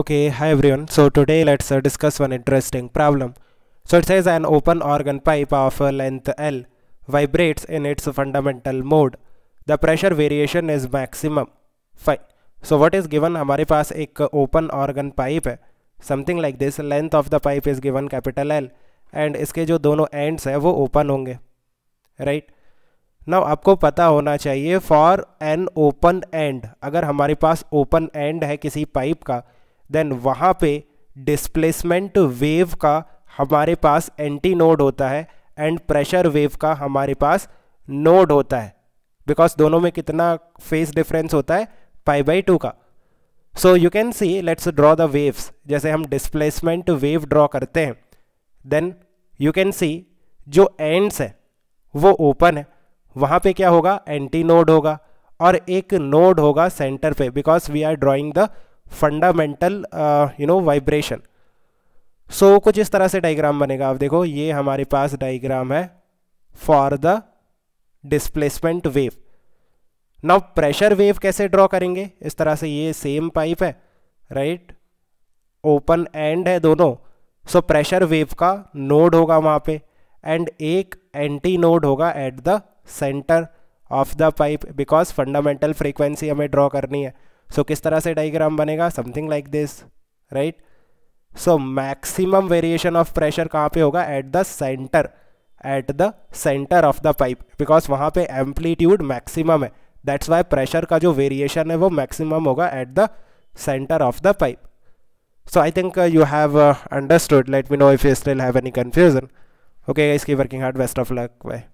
Okay, hi everyone. So today let's uh, discuss one interesting problem. So it says an open organ pipe of length L vibrates in its fundamental mode. The pressure variation is maximum. Fine. So what is given? हमारे पास एक open organ pipe है. Something like this. Length of the pipe is given capital L. And इसके जो दोनों ends है वो open होंगे. Right? Now आपको पता होना चाहिए फॉर एन ओपन एंड अगर हमारे पास ओपन एंड है किसी पाइप का देन वहाँ पे डिस्प्लेसमेंट वेव का हमारे पास एंटी नोड होता है एंड प्रेशर वेव का हमारे पास नोड होता है बिकॉज दोनों में कितना फेस डिफरेंस होता है पाई बाई टू का so you can see let's draw the waves जैसे हम डिस्प्लेसमेंट वेव ड्रॉ करते हैं देन यू कैन सी जो एंड्स है वो ओपन है वहाँ पे क्या होगा एंटी नोड होगा और एक नोड होगा सेंटर पे because we are drawing the fundamental you know vibration so कुछ इस तरह से डायग्राम बनेगा आप देखो ये हमारे पास डायग्राम है for the displacement wave now pressure wave कैसे ड्रॉ करेंगे इस तरह से ये सेम पाइप है राइट ओपन एंड है दोनों सो प्रेशर वेव का नोड होगा वहाँ पे एंड एक एंटी नोड होगा at the centre of the pipe because fundamental frequency हमें ड्रॉ करनी है सो so, किस तरह से डाइग्राम बनेगा something like this right so maximum variation of pressure कहाँ पे होगा at the centre at the centre of the pipe because वहाँ पे एम्पलीट्यूड मैक्सिमम है दैट्स वाई प्रेशर का जो वेरिएशन है वो मैक्सिमम होगा at the centre of the pipe so I think you have understood let me know if you still have any confusion okay इसकी working hard best of luck bye